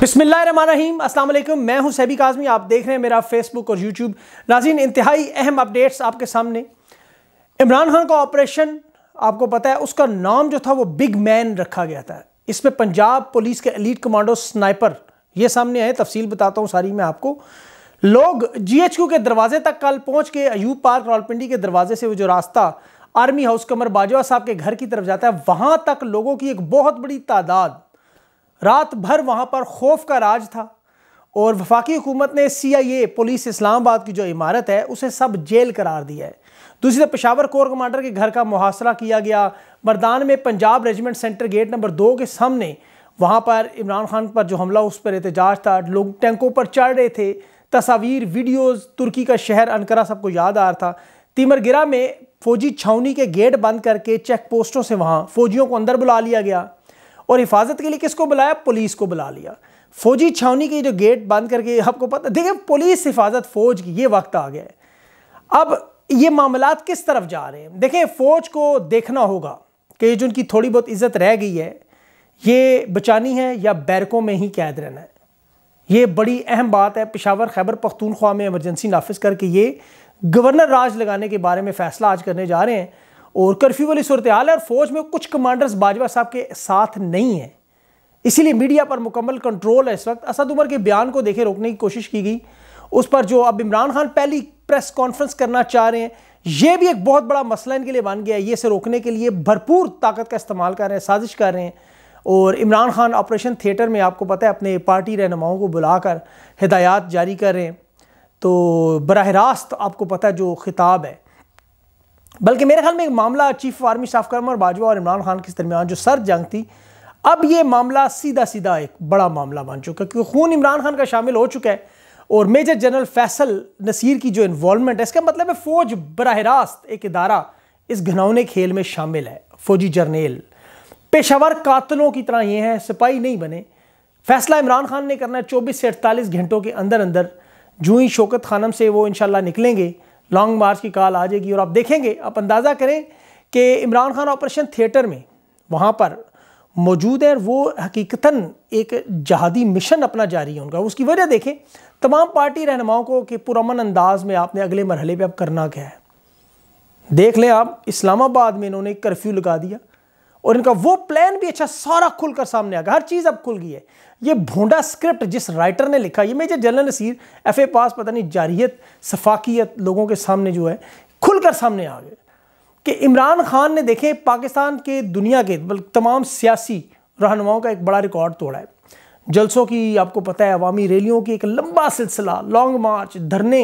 बिस्मिल्लाम असल मैं हूं सैबिक आजमी आप देख रहे हैं मेरा फेसबुक और यूट्यूब नाजीन इंतहाई अहम अपडेट्स आपके सामने इमरान खान का ऑपरेशन आपको पता है उसका नाम जो था वो बिग मैन रखा गया था इसमें पंजाब पुलिस के एलीट कमांडो स्नाइपर ये सामने आए तफसील बताता हूँ सारी मैं आपको लोग जीएचक्यू के दरवाजे तक कल पहुँच के अयूब पार्क रावलपिंडी के दरवाजे से वो जो रास्ता आर्मी हाउस कमर बाजवा साहब के घर की तरफ जाता है वहाँ तक लोगों की एक बहुत बड़ी तादाद रात भर वहाँ पर खौफ का राज था और वफाकी हुकूमत ने सी आई ए पुलिस इस्लामाबाद की जो इमारत है उसे सब जेल करार दिया है दूसरी तरफ पेशावर कोर कमांडर के घर का मुहासरा किया गया मरदान में Punjab regiment centre gate number दो के सामने वहाँ पर इमरान खान पर जो हमला उस पर एहतजाज था लोग टैंकों पर चढ़ रहे थे तस्वीर वीडियोस तुर्की का शहर अनकरा सबको याद आ रहा था तीमरगिरा में फौजी छावनी के गेट बंद करके चेक पोस्टों से वहाँ फौजियों को अंदर बुला लिया गया और हिफाजत के लिए किसको बुलाया पुलिस को बुला लिया फौजी छावनी की जो गेट बंद करके आपको पता देखिए पुलिस हिफाजत फौज की ये वक्त आ गया है अब ये मामला किस तरफ जा रहे हैं देखें फौज को देखना होगा कि जो उनकी थोड़ी बहुत इज्जत रह गई है ये बचानी है या बैरकों में ही कैद रहना है ये बड़ी अहम बात है पिशावर खैबर पख्तूनख्वा में एमरजेंसी नाफिज करके ये गवर्नर राज लगाने के बारे में फ़ैसला आज करने जा रहे हैं और कर्फ्यू वाली सूरत हाल है और फौज में कुछ कमांडर्स बाजवा साहब के साथ नहीं हैं इसीलिए मीडिया पर मुकम्मल कंट्रोल है इस वक्त असद उमर के बयान को देखे रोकने की कोशिश की गई उस पर जो अब इमरान खान पहली प्रेस कॉन्फ्रेंस करना चाह रहे हैं ये भी एक बहुत बड़ा मसला इनके लिए बन गया है ये इसे रोकने के लिए भरपूर ताकत का इस्तेमाल कर रहे हैं साजिश कर रहे हैं और इमरान खान ऑपरेशन थिएटर में आपको पता है अपने पार्टी रहनुमाओं को बुलाकर हिदायत जारी कर रहे हैं तो बरह रास्त आपको पता है जो खिताब है बल्कि मेरे ख्याल में एक मामला चीफ आर्मी स्टाफ कर्मर और बाजवा और इमरान खान के दरमियान जो सर जंग थी अब ये मामला सीधा सीधा एक बड़ा मामला बन चुका क्योंकि खून इमरान खान का शामिल हो चुका है और मेजर जनरल फैसल नसीर की जो इन्वॉलमेंट है इसका मतलब है फ़ौज बरह रास्त एक इदारा इस घनौने खेल में शामिल है फौजी जर्नेल पेशावर कातलों की तरह ये हैं सिपाही नहीं बने फैसला इमरान खान ने करना है चौबीस से अड़तालीस घंटों के अंदर अंदर जूई शोकत खानम से वो इन निकलेंगे लॉन्ग मार्च की कॉल आ जाएगी और आप देखेंगे आप अंदाज़ा करें कि इमरान खान ऑपरेशन थिएटर में वहाँ पर मौजूद है वो हकीकता एक जहादी मिशन अपना जारी है उनका उसकी वजह देखें तमाम पार्टी रहनुमाओं को कि पुरमन अंदाज में आपने अगले मरहले पर अब करना क्या है देख लें आप इस्लामाबाद में इन्होंने कर्फ्यू लगा दिया और इनका वो प्लान भी अच्छा सारा खुलकर सामने आ गया हर चीज़ अब खुल गई है ये भोंडा स्क्रिप्ट जिस राइटर ने लिखा ये major general Naseer F A pass पता नहीं जारियत सफाकियत लोगों के सामने जो है खुलकर सामने आ गए कि इमरान खान ने देखे पाकिस्तान के दुनिया के बल्कि मतलब तमाम सियासी रहनुमाओं का एक बड़ा रिकॉर्ड तोड़ा है जलसों की आपको पता है अवामी रैलियों की एक लंबा सिलसिला लॉन्ग मार्च धरने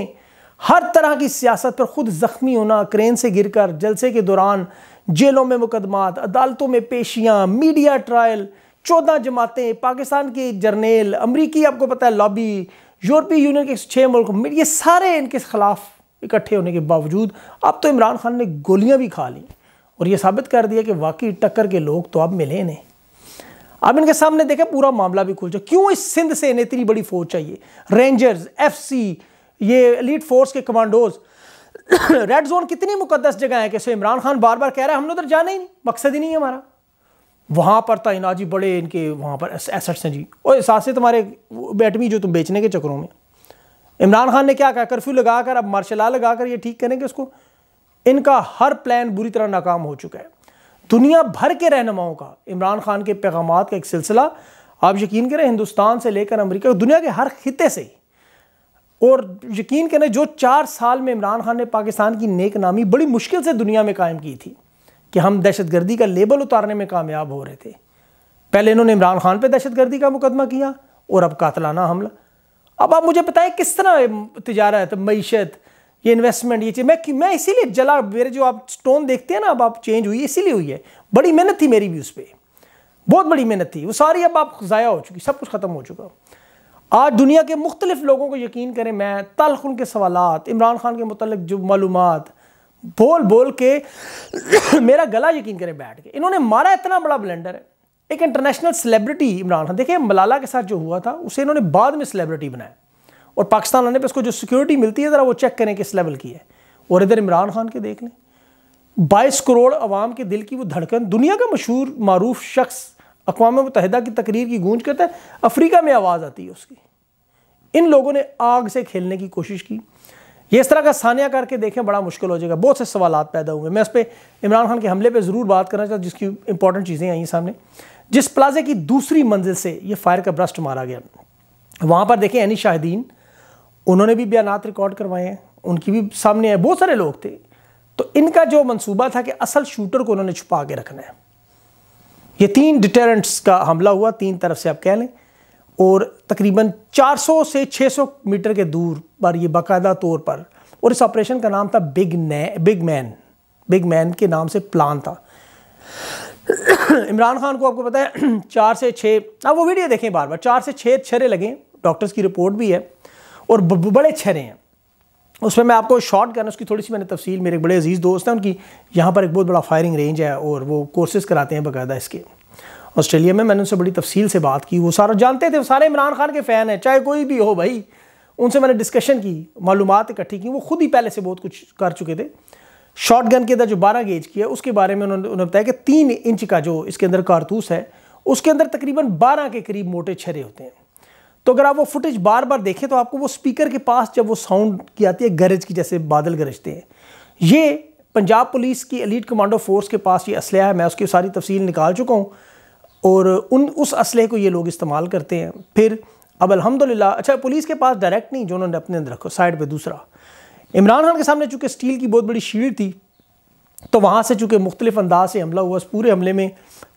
हर तरह की सियासत पर खुद ज़ख्मी होना क्रेन से गिरकर जलसे के दौरान जेलों में मुकदमात अदालतों में पेशियाँ मीडिया ट्रायल चौदह जमातें पाकिस्तान के जर्नेल अमरीकी आपको पता है लॉबी यूरोपीय यूनियन के छः मुल्क ये सारे इनके खिलाफ इकट्ठे होने के बावजूद अब तो इमरान खान ने गोलियां भी खा ली और ये साबित कर दिया कि वाकई टक्कर के लोग तो अब मिले नहीं अब इनके सामने देखें पूरा मामला भी खुल जाए क्यों इस सिंध से इन्हें इतनी बड़ी फौज चाहिए रेंजर्स एफसी ये लीड फोर्स के कमांडोज़ रेड जोन कितनी मुकदस जगह है कि इमरान खान बार बार कह रहा है हमने उधर जाना ही नहीं मकसद ही नहीं है हमारा वहाँ पर तैना जी बड़े इनके वहाँ पर एसेट्स हैं जी और सासे तुम्हारे बैटमी जो तुम बेचने के चक्करों में इमरान खान ने क्या कहा कर्फ्यू लगा कर अब मार्शला लगा कर ये ठीक करेंगे उसको इनका हर प्लान बुरी तरह नाकाम हो चुका है दुनिया भर के रहनुमाओं का इमरान खान के पैगाम का एक सिलसिला आप यकीन करें हिंदुस्तान से लेकर अमरीका दुनिया के हर खत्े से ही और यकीन करें जो चार साल में इमरान खान ने पाकिस्तान की नेक नामी बड़ी मुश्किल से दुनिया में कायम की थी कि हम दहशतगर्दी का लेबल उतारने में कामयाब हो रहे थे पहले इन्होंने इमरान खान पर दहशतगर्दी का मुकदमा किया और अब कातलाना हमला अब आप मुझे बताएं किस तरह तजारत मीशत ये इन्वेस्टमेंट ये चीज़ मैं मैं इसीलिए जला मेरे जो आप स्टोन देखते हैं ना अब आप चेंज हुई इसीलिए हुई है बड़ी मेहनत थी मेरी भी उस पर बहुत बड़ी मेहनत थी वो सारी अब आप ज़ाया हो चुकी सब कुछ ख़त्म हो चुका आज दुनिया के मुख्तलिफ लोगों को यकीन करें मैं तलख उनके सवाल इमरान खान के मतलब जो मालूम बोल बोल के मेरा गला यकीन करें बैठ के इन्होंने मारा इतना बड़ा ब्लेंडर है एक इंटरनेशनल सेलिब्रिटी इमरान खान देखिए मलाला के साथ जो हुआ था उसे इन्होंने बाद में सेलिब्रिटी बनाया और पाकिस्तान आने पर उसको जो सिक्योरिटी मिलती है ज़रा वो चेक करें किस लेवल की है और इधर इमरान खान के देख लें बाईस करोड़ अवाम के दिल की वो धड़कन दुनिया का मशहूर मरूफ शख्स अकवा मुतहदा की तकरीर की गूंज करता है अफ्रीका में आवाज़ आती है उसकी इन लोगों ने आग से खेलने की कोशिश की ये इस तरह का सानिया करके देखें बड़ा मुश्किल हो जाएगा बहुत से सवाल पैदा हुए मैं उस पर इमरान खान के हमले पर ज़रूर बात करना चाहता जिसकी इंपॉर्टेंट चीज़ें आई सामने जिस प्लाजे की दूसरी मंजिल से ये फायर का ब्रस्ट मारा गया वहाँ पर देखें एनी शाहिदीन उन्होंने भी बयान रिकॉर्ड करवाए हैं उनकी भी सामने आए बहुत सारे लोग थे तो इनका जो मंसूबा था कि असल शूटर को उन्होंने छुपा के रखना है ये तीन डिटेरेंट्स का हमला हुआ तीन तरफ से आप कह लें और तकरीबन 400 से 600 मीटर के दूर पर ये बाकायदा तौर पर और इस ऑपरेशन का नाम था बिग नै बिग मैन बिग मैन के नाम से प्लान था इमरान खान को आपको पता है चार से छः आप वो वीडियो देखें बार बार चार से छः छरे लगे डॉक्टर्स की रिपोर्ट भी है और बड़े छरे हैं उसमें मैं आपको शॉर्ट गन उसकी थोड़ी सी मैंने तफसील मेरे एक बड़े अजीज़ दोस्त हैं उनकी यहाँ पर एक बहुत बड़ा फायरिंग रेंज है और वो कोर्सेज़ कराते हैं बाकायदा इसके ऑस्ट्रेलिया में मैंने उनसे बड़ी तफसील से बात की वो सारा जानते थे सारे इमरान खान के फ़ैन हैं चाहे कोई भी हो भाई उनसे मैंने डिस्कशन की मालूम इकट्ठी की वो खुद ही पहले से बहुत कुछ कर चुके थे शॉर्ट गन के अंदर जो बारह गेज की है उसके बारे में उन्होंने उन्होंने बताया कि तीन इंच का जो इसके अंदर कारतूस है उसके अंदर तकरीबन बारह के करीब मोटे छरे होते हैं तो अगर आप वो फुटेज बार बार देखें तो आपको वो स्पीकर के पास जब वो साउंड की आती है गरज की जैसे बादल गरजते हैं ये पंजाब पुलिस की एलिट कमांडो फोर्स के पास ये असलह है मैं उसकी सारी तफसील निकाल चुका हूँ और उन उस असलह को ये लोग इस्तेमाल करते हैं फिर अब अलहमदिल्ला अच्छा पुलिस के पास डायरेक्ट नहीं जो उन्होंने अपने अंदर रखो साइड पर दूसरा इमरान खान के सामने चूँकि स्टील की बहुत बड़ी शील्ड थी तो वहाँ से चूँकि मुख्तलिफ अंदाज से हमला हुआ उस पूरे हमले में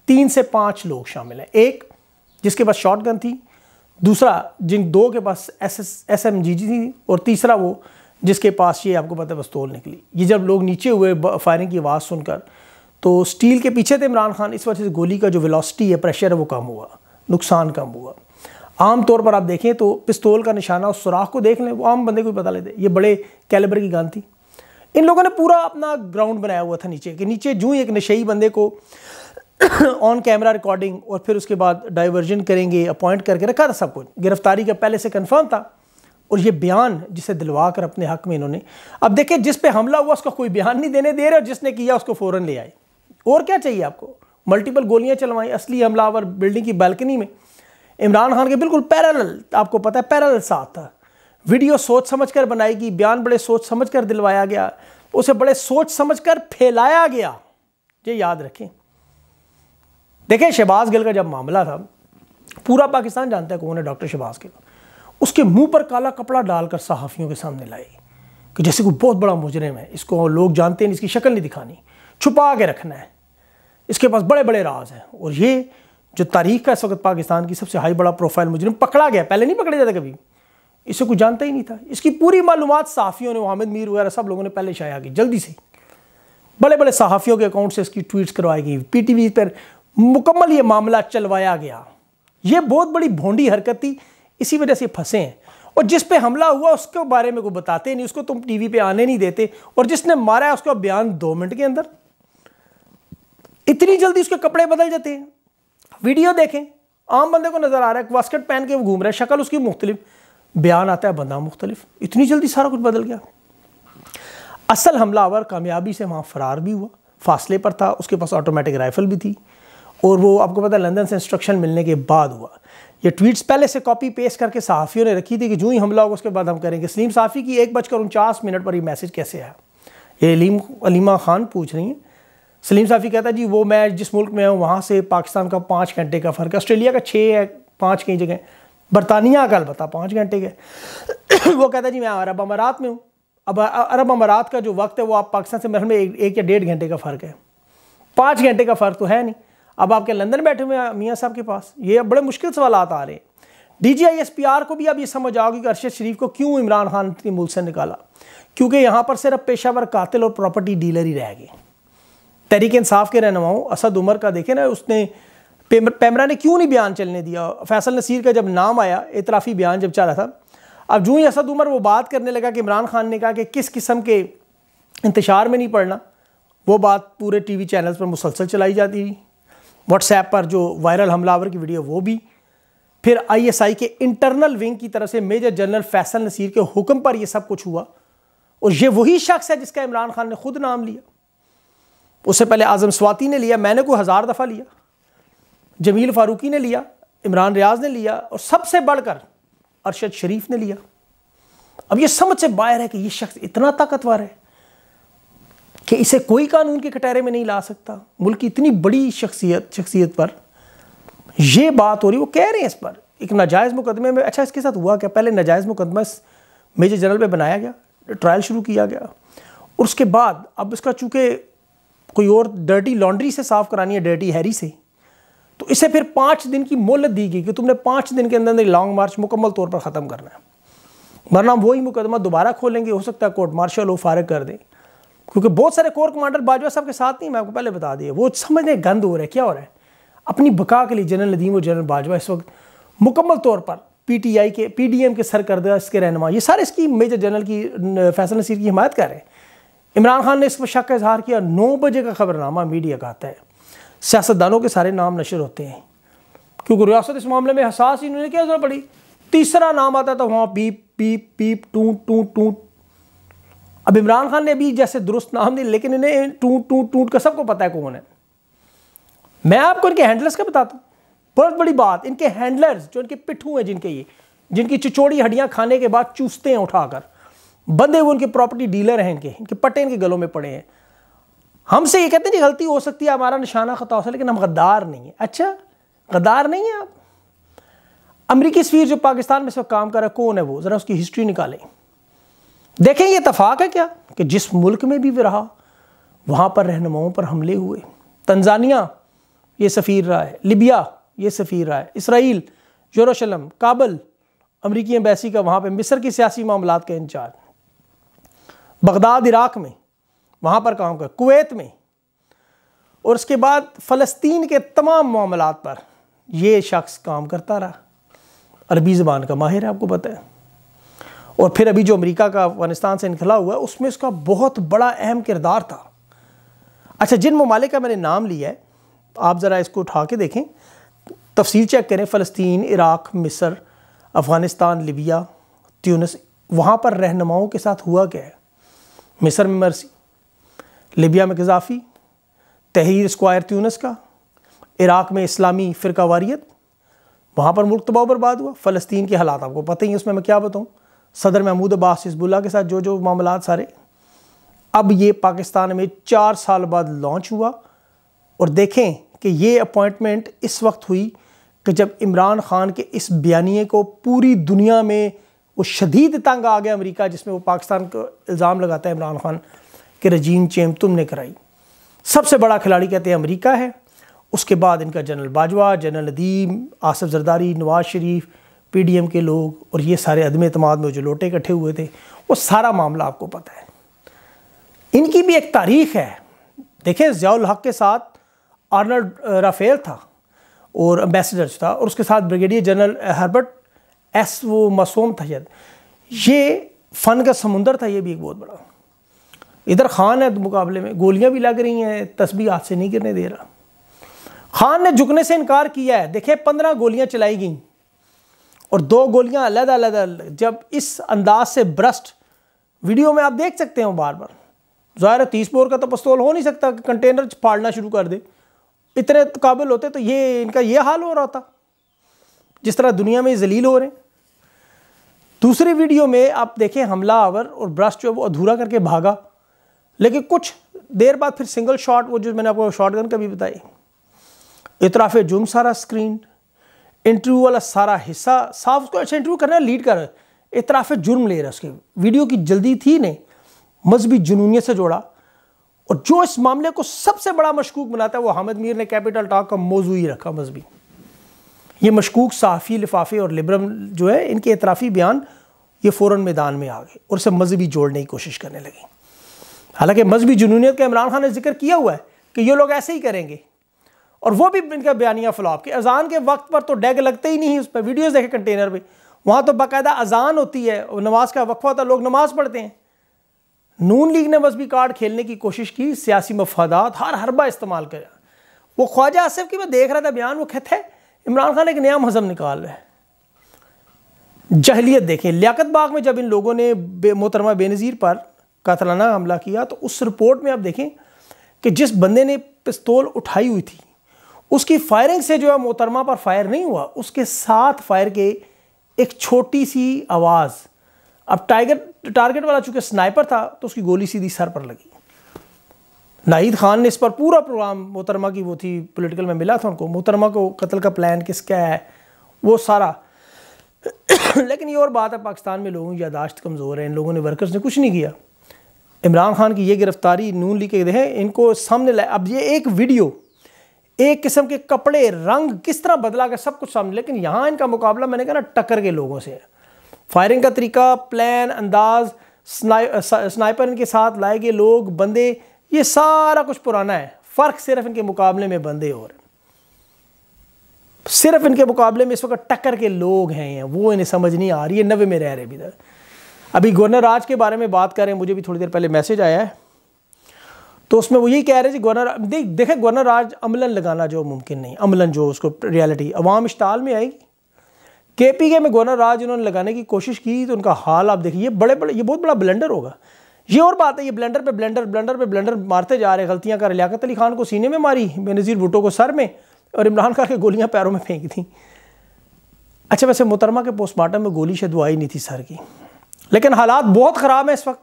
तीन से पाँच लोग शामिल हैं एक जिसके पास शॉट गन थी दूसरा जिन दो के पास S S S M G G थी और तीसरा वो जिसके पास ये आपको पता है बस्तौल निकली ये जब लोग नीचे हुए फायरिंग की आवाज़ सुनकर तो स्टील के पीछे थे इमरान खान इस वजह से गोली का जो वेलोसिटी है प्रेशर है वो कम हुआ नुकसान कम हुआ आम तौर पर आप देखें तो पिस्तौल का निशाना उस सुराख को देख लें वो आम बंदे को भी पता लेते ये बड़े कैलिबर की गान थी इन लोगों ने पूरा अपना ग्राउंड बनाया हुआ था नीचे कि नीचे जूँ एक नशेई बंदे को ऑन कैमरा रिकॉर्डिंग और फिर उसके बाद डाइवर्जन करेंगे अपॉइंट करके रखा था सब कुछ गिरफ्तारी का पहले से कन्फर्म था और ये बयान जिसे दिलवा कर अपने हक में इन्होंने अब देखिए जिस पे हमला हुआ उसका कोई बयान नहीं देने दे रहे और जिसने किया उसको फ़ौरन ले आए और क्या चाहिए आपको मल्टीपल गोलियां चलवाएं असली हमलावर बिल्डिंग की बालकनी में इमरान खान के बिल्कुल पैरल आपको पता है पैरल साथ था वीडियो सोच समझ कर बनाई गई बयान बड़े सोच समझ कर दिलवाया गया उसे बड़े सोच समझ कर फैलाया गया ये याद रखें देखिए शहबाज गिल का जब मामला था पूरा पाकिस्तान जानता है कौन है डॉक्टर शहबाज गिल उसके मुंह पर काला कपड़ा डालकर सहाफ़ियों के सामने लाई कि जैसे कोई बहुत बड़ा मुजरम है इसको लोग जानते हैं इसकी शक्ल नहीं दिखानी छुपा के रखना है इसके पास बड़े बड़े राज हैं और ये जो तारीख का इस वक्त पाकिस्तान की सबसे हाई बड़ा प्रोफाइल मुजरिम पकड़ा गया पहले नहीं पकड़े जाते कभी इसे कुछ जानता ही नहीं था इसकी पूरी मालूम सहाफ़ियों ने हामिद मीर वगैरह सब लोगों ने पहले शाया की जल्दी से बड़े बड़े सहाफ़ियों के अकाउंट से इसकी ट्वीट्स करवाई गई पी टी वी पर मुकम्मल ये मामला चलवाया गया ये बहुत बड़ी भोंडी हरकत थी इसी वजह से फंसे हैं और जिस पे हमला हुआ उसके बारे में को बताते नहीं उसको तुम टीवी पे आने नहीं देते और जिसने मारा है उसका बयान दो मिनट के अंदर इतनी जल्दी उसके कपड़े बदल जाते हैं वीडियो देखें आम बंदे को नज़र आ रहा है वास्केट पहन के वो घूम रहा है शक्ल उसकी मुख्तलिफ बयान आता है बंदा मुख्तलिफ इतनी जल्दी सारा कुछ बदल गया असल हमलावर कामयाबी से वहाँ फरार भी हुआ फासले पर था उसके पास ऑटोमेटिक राइफल भी थी और वो आपको पता है लंदन से इंस्ट्रक्शन मिलने के बाद हुआ ये ट्वीट्स पहले से कॉपी पेस्ट करके सहाफ़ियों ने रखी थी कि जूँ ही हमला होगा उसके बाद हम करेंगे सलीम साफ़ी की एक बजकर उनचास मिनट पर ये मैसेज कैसे आया ये अलीम अलीमा ख़ान पूछ रही हैं सलीम साफ़ी कहता है जी वो मैं जिस मुल्क में हूँ वहाँ से पाकिस्तान का पाँच घंटे का फ़र्क ऑस्ट्रेलिया का छः है पाँच कई जगह बरतानिया का अलबत्ता पाँच घंटे के वो कहता जी मैं अरब अमारात में हूँ अब अरब अमारात का जो वक्त है वो आप पाकिस्तान से मेरे में एक या डेढ़ घंटे का फ़र्क है पाँच घंटे का फ़र्क तो है नहीं अब आपके लंदन बैठे हुए मियाँ साहब के पास ये अब बड़े मुश्किल सवाल आ रहे हैं D G I S P R को भी अब ये समझ आओगे कि अरशद शरीफ को क्यों इमरान खान ने मुल्क से निकाला क्योंकि यहाँ पर सिर्फ पेशावर कातिल और प्रॉपर्टी डीलर ही रह गए तहरीक इंसाफ के रहनुमाओं असद उमर का देखे ना उसने पैमरा ने क्यों नहीं बयान चलने दिया फैसल नसीर का जब नाम आया इतराफ़ी बयान जब चला था अब जूँ ही असद उमर वो बात करने लगा कि इमरान खान ने कहा कि किस किस्म के इंतशार में नहीं पड़ना वो बात पूरे टी वी चैनल्स पर मुसलसल चलाई जाती थी व्हाट्सएप पर जो वायरल हमलावर की वीडियो वो भी फिर आईएसआई के इंटरनल विंग की तरफ से मेजर जनरल फैसल नसीर के हुक्म पर यह सब कुछ हुआ और ये वही शख्स है जिसका इमरान खान ने खुद नाम लिया उससे पहले आज़म स्वाति ने लिया मैंने कोई हज़ार दफ़ा लिया जमील फारूकी ने लिया इमरान रियाज ने लिया और सबसे बढ़कर अरशद शरीफ ने लिया अब यह समझ से बाहर है कि ये शख्स इतना ताकतवर है कि इसे कोई कानून के कटहरे में नहीं ला सकता मुल्क की इतनी बड़ी शख्सियत शख्सियत पर यह बात हो रही वो कह रहे हैं इस पर एक नाजायज़ मुकदमे में अच्छा इसके साथ हुआ क्या पहले नाजायज़ मुकदमा मेजर जनरल पर बनाया गया ट्रायल शुरू किया गया और उसके बाद अब इसका चूँकि कोई और डर्टी लॉन्ड्री से साफ़ करानी है डर्टी हैरी से तो इसे फिर पाँच दिन की मोहलत दी गई कि तुमने पाँच दिन के अंदर अंदर लॉन्ग मार्च मुकम्मल तौर पर ख़त्म करना है वरना वही मुकदमा दोबारा खोलेंगे हो सकता है कोर्ट मार्शल हो फारग कर दें क्योंकि बहुत सारे कोर कमांडर बाजवा साहब के साथ नहीं मैं आपको पहले बता दिया वो समझ रहे गंद हो रहा है क्या हो रहा है अपनी बका के लिए जनरल नदीम और जनरल बाजवा इस वक्त मुकम्मल तौर पर पीटीआई के पीडीएम के सरकर्दा इसके रहनमा ये सारे इसकी मेजर जनरल की फैसल नसीर की हिमायत कर रहे हैं इमरान खान ने इस पर शक का इजहार किया नौ बजे का खबरनामा मीडिया का आता है सियासतदानों के सारे नाम नशर होते हैं क्योंकि रियासत इस मामले में हसास इन्होंने क्या जरूरत पड़ी तीसरा नाम आता था तो वहाँ पीप पीप पीप टू टू टू अब इमरान खान ने अभी जैसे दुरुस्त नाम नहीं लेकिन इन्हें टूट टूट टूट कर सबको पता है कौन है मैं आपको इनके हैंडलर्स का बताता हूँ बहुत बड़ी बात इनके हैंडलर्स जो इनके पिट्ठू हैं जिनके ये जिनकी चिचोड़ी हड्डियाँ खाने के बाद चूसते हैं उठाकर बंदे वो उनके प्रॉपर्टी डीलर हैं इनके इनके पट्टे इनके गलों में पड़े हैं हमसे ये कहते हैं कि गलती हो सकती है हमारा निशाना खता हो सकता है लेकिन हम गद्दार नहीं है अच्छा गद्दार नहीं है आप अमरीकी सफीर जो पाकिस्तान में सब काम कर रहा है कौन है वो ज़रा उसकी हिस्ट्री निकालें देखें ये तफ़ाक़ है क्या कि जिस मुल्क में भी वे रहा वहाँ पर रहनुमाओं पर हमले हुए तंजानिया ये सफ़ीर रहा है लिबिया ये सफ़ीर रहा है इसराइल यरूशलेम काबल अमरीकी एम्बेसी का वहाँ पर मिस्र की सियासी मामला का इंचार्ज बगदाद इराक़ में वहाँ पर काम कर कुवैत में और उसके बाद फ़लस्तीन के तमाम मामला पर यह शख्स काम करता रहा अरबी ज़बान का माहिर है आपको पता है और फिर अभी जो अमेरिका का अफगानिस्तान से इनखला हुआ है उसमें उसका बहुत बड़ा अहम किरदार था अच्छा जिन ममालिक का मैंने नाम लिया है आप ज़रा इसको उठा के देखें तफसील चेक करें फ़लस्तीन इराक़ मिस्र अफ़गानिस्तान लिबिया त्यूनस वहाँ पर रहनुमाओं के साथ हुआ क्या है मिस्र में मरसी लिबिया में गजाफी तहरीर स्क्वायर त्यूनस का इराक़ में इस्लामी फ़िरकावारीत वहाँ पर मुल्क तबाह बर्बाद हुआ फ़लस्तीन के हालात आपको पता ही उसमें मैं क्या बताऊँ सदर महमूद अब्बास हिजबुल्ला के साथ जो जो मामला सारे अब ये पाकिस्तान में चार साल बाद लॉन्च हुआ और देखें कि ये अपॉइंटमेंट इस वक्त हुई कि जब इमरान खान के इस बयानी को पूरी दुनिया में वो शदीद तंग आ गया अमेरिका जिसमें वो पाकिस्तान को इल्ज़ाम लगाता है इमरान खान के रजीम चेम तुमने कराई सबसे बड़ा खिलाड़ी कहते हैं अमरीका है उसके बाद इनका general Bajwa general Nadeem Asif Zardari Nawaz Sharif PDM के लोग और ये सारे अदम अतमाद में जो लोटे इकट्ठे हुए थे वो सारा मामला आपको पता है इनकी भी एक तारीख है देखें ज़ियाल हक के साथ आर्नल्ड राफेल था और एम्बेसडर था और उसके साथ ब्रिगेडियर जनरल हर्बर्ट एस वो मासूम था शायद ये फ़न का समुंदर था ये भी एक बहुत बड़ा इधर खान है तो मुकाबले में गोलियां भी लग रही हैं तस्बी हाथ से नहीं गिरने दे रहा खान ने झुकने से इनकार किया है देखिए पंद्रह गोलियां चलाई गईं और दो गोलियां अलग अलग जब इस अंदाज से ब्रस्ट वीडियो में आप देख सकते हो बार बार ज़ाहिर है तीस बोर का तो पस्तौल हो नहीं सकता कि कंटेनर फाड़ना शुरू कर दे इतने काबिल होते तो ये इनका ये हाल हो रहा था जिस तरह दुनिया में जलील हो रहे दूसरी वीडियो में आप देखें हमला आवर और ब्रश जो है वो अधूरा करके भागा लेकिन कुछ देर बाद फिर सिंगल शॉट वो जो मैंने आपको शॉट गन का भी बताई इतराफ़ जुम सारा स्क्रीन इंटरव्यू वाला सारा हिस्सा साफ उसको अच्छा इंटरव्यू करना लीड कर इतराफ़ जुर्म ले रहा है उसके वीडियो की जल्दी थी नहीं मजहबी जुनूनीत से जोड़ा और जो इस मामले को सबसे बड़ा मशकूक बनाता है वो हामिद मीर ने कैपिटल टॉक का मौजू ही रखा मजहबी ये मशकूक साफ़ी लिफाफे और लिबरम जो है इनके इतराफ़ी बयान ये फ़ौर मैदान में आ गए और इसे मजहबी जोड़ने की कोशिश करने लगे हालांकि मजहबी जुनूनीत का इमरान खान ने जिक्र किया हुआ है कि ये लोग ऐसे ही करेंगे और वो भी इनका बयानिया फ्लॉप कि अजान के वक्त पर तो डेग लगते ही नहीं उस पर वीडियोज़ देखे कंटेनर में वहाँ तो बाकायदा अजान होती है और नमाज का वक्फा होता है लोग नमाज पढ़ते हैं नून लीग ने मजहबी कार्ड खेलने की कोशिश की सियासी मफादात हर हरबा इस्तेमाल करा वो ख्वाजा आसिफ की मैं देख रहा था बयान वो कहते हैं इमरान खान एक नया मजहब निकाल रहे हैं जहलीत देखें लियाकत बाग में जब इन लोगों ने बे, मोहतरमा बेनज़ीर पर कातलाना हमला किया तो उस रिपोर्ट में आप देखें कि जिस बंदे ने पिस्तौल उठाई हुई थी उसकी फायरिंग से जो है मोहतरमा पर फायर नहीं हुआ उसके साथ फायर के एक छोटी सी आवाज़ अब टाइगर टारगेट वाला चूंकि स्नाइपर था तो उसकी गोली सीधी सर पर लगी नाहिद खान ने इस पर पूरा प्रोग्राम मोहतरमा की वो थी पॉलिटिकल में मिला था उनको मोहतरमा को कत्ल का प्लान किसका है वो सारा लेकिन ये और बात है पाकिस्तान में लोगों की यादाश्त कमज़ोर है इन लोगों ने वर्कर्स ने कुछ नहीं किया इमरान खान की ये गिरफ्तारी नून ली के देखें इनको सामने लाए अब ये एक वीडियो एक किस्म के कपड़े रंग किस तरह बदला गया सब कुछ सामने लेकिन यहाँ इनका मुकाबला मैंने कहा ना टक्कर के लोगों से फायरिंग का तरीका प्लान अंदाज स्नाइपर इनके साथ लाए गए लोग बंदे ये सारा कुछ पुराना है फ़र्क सिर्फ इनके मुकाबले में बंदे और सिर्फ इनके मुकाबले में इस वक्त टक्कर के लोग हैं वो इन्हें समझ नहीं आ रही है नवे में रह रहे अभी तक अभी गवर्नर राज के बारे में बात करें मुझे भी थोड़ी देर पहले मैसेज आया है तो उसमें वो यही कह रहे थे गवर्नर देख देखे गवर्नर आज अमलन लगाना जो मुमकिन नहीं अमलन जो उसको रियलिटी अवाम इश्ताल में आएगी के पी के में गवर्नर राज उन्होंने लगाने की कोशिश की तो उनका हाल आप देखिए बड़े बड़े ये बहुत बड़ा ब्लेंडर होगा ये और बात है ये ब्लेंडर पे ब्लेंडर ब्लेंडर पे ब्लेंडर मारते जा रहे गलतियां कर लियाकत अली खान को सीने में मारी बेनज़ीर भुटो को सर में और इमरान खान के गोलियां पैरों में फेंक थी अच्छा वैसे मुतरमा के पोस्टमार्टम में गोली शायद आई नहीं थी सर की लेकिन हालात बहुत ख़राब हैं इस वक्त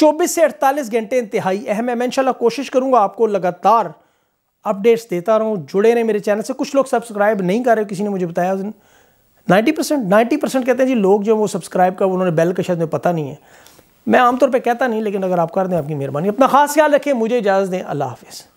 24 से 48 घंटे इंतहाई अहम है मैं इनशाला कोशिश करूंगा आपको लगातार अपडेट्स देता रहूं जुड़े रहे मेरे चैनल से कुछ लोग सब्सक्राइब नहीं कर रहे किसी ने मुझे बताया उस दिन नाइन्टी परसेंट नाइन्टी परसेंट कहते हैं जी लोग जो वो सब्सक्राइब कर उन्होंने बेल का शायद में पता नहीं है मैं आमतौर पर कहता नहीं लेकिन अगर आप कर दें आपकी मेहरबानी अपना खास ख्याल रखें मुझे इजाज़त दें अल्लाह हाफिज़